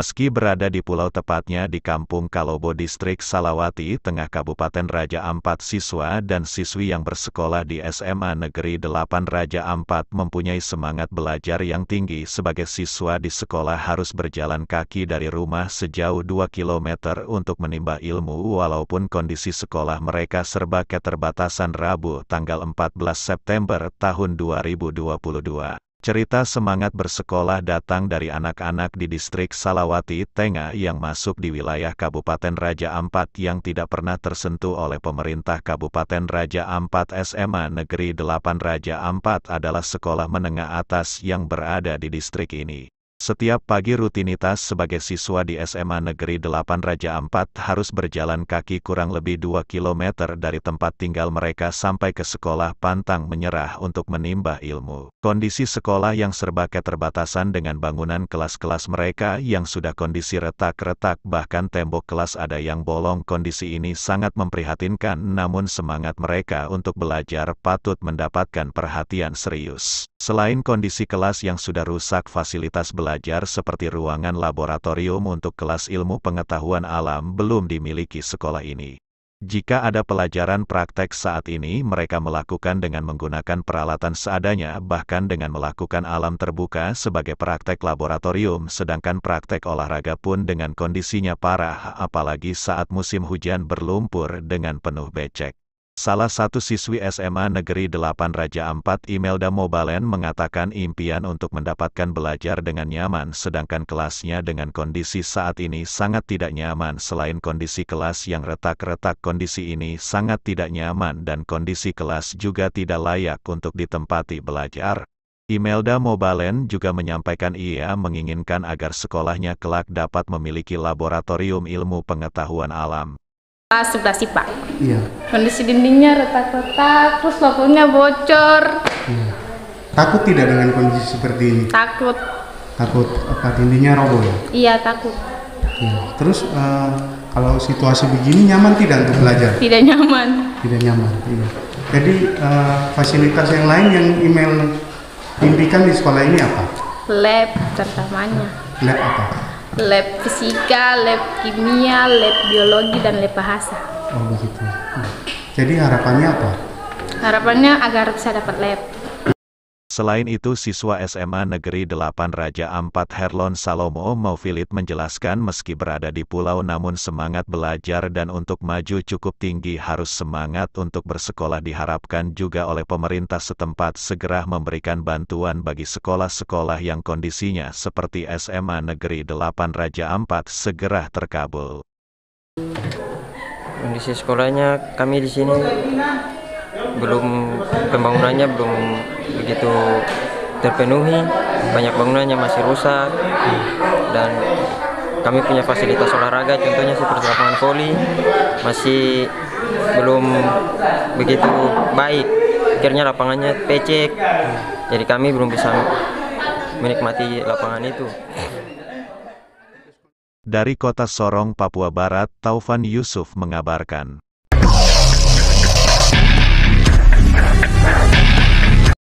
Meski berada di pulau tepatnya di Kampung Kalobo Distrik Salawati, Tengah Kabupaten Raja Ampat, siswa dan siswi yang bersekolah di SMA Negeri 8 Raja Ampat mempunyai semangat belajar yang tinggi sebagai siswa di sekolah harus berjalan kaki dari rumah sejauh 2 km untuk menimba ilmu walaupun kondisi sekolah mereka serba keterbatasan Rabu tanggal 14 September tahun 2022. Cerita semangat bersekolah datang dari anak-anak di distrik Salawati Tengah yang masuk di wilayah Kabupaten Raja Ampat yang tidak pernah tersentuh oleh pemerintah Kabupaten Raja Ampat SMA Negeri 8 Raja Ampat adalah sekolah menengah atas yang berada di distrik ini. Setiap pagi rutinitas sebagai siswa di SMA Negeri 8 Raja Ampat harus berjalan kaki kurang lebih 2 km dari tempat tinggal mereka sampai ke sekolah pantang menyerah untuk menimba ilmu. Kondisi sekolah yang serba keterbatasan dengan bangunan kelas-kelas mereka yang sudah kondisi retak-retak bahkan tembok kelas ada yang bolong kondisi ini sangat memprihatinkan namun semangat mereka untuk belajar patut mendapatkan perhatian serius. Selain kondisi kelas yang sudah rusak fasilitas belajar belajar seperti ruangan laboratorium untuk kelas ilmu pengetahuan alam belum dimiliki sekolah ini. Jika ada pelajaran praktek saat ini mereka melakukan dengan menggunakan peralatan seadanya bahkan dengan melakukan alam terbuka sebagai praktek laboratorium sedangkan praktek olahraga pun dengan kondisinya parah apalagi saat musim hujan berlumpur dengan penuh becek. Salah satu siswi SMA Negeri 8 Raja Ampat Imelda Mobalen mengatakan impian untuk mendapatkan belajar dengan nyaman sedangkan kelasnya dengan kondisi saat ini sangat tidak nyaman selain kondisi kelas yang retak-retak kondisi ini sangat tidak nyaman dan kondisi kelas juga tidak layak untuk ditempati belajar. Imelda Mobalen juga menyampaikan ia menginginkan agar sekolahnya kelak dapat memiliki laboratorium ilmu pengetahuan alam sebelah sipa. pak. Iya. Kondisi dindingnya retak-retak, terus logonya bocor. Iya. Takut tidak dengan kondisi seperti ini? Takut. Takut apa dindingnya roboh ya? Iya, takut. Iya. Terus uh, kalau situasi begini nyaman tidak untuk belajar? Tidak nyaman. Tidak nyaman, iya. Jadi uh, fasilitas yang lain yang email impikan di sekolah ini apa? Lab terutamanya. Lab apa? lab fisika, lab kimia, lab biologi dan lab bahasa. Oh begitu. Nah, jadi harapannya apa? Harapannya agar bisa dapat lab. Selain itu siswa SMA Negeri 8 Raja Ampat Herlon Salomo Maufilit menjelaskan meski berada di pulau namun semangat belajar dan untuk maju cukup tinggi harus semangat untuk bersekolah diharapkan juga oleh pemerintah setempat segera memberikan bantuan bagi sekolah-sekolah yang kondisinya seperti SMA Negeri 8 Raja Ampat segera terkabul. Kondisi sekolahnya kami di sini belum pembangunannya belum begitu terpenuhi banyak bangunannya masih rusak dan kami punya fasilitas olahraga contohnya seperti lapangan voli masih belum begitu baik akhirnya lapangannya pecek jadi kami belum bisa menikmati lapangan itu dari kota Sorong Papua Barat Taufan Yusuf mengabarkan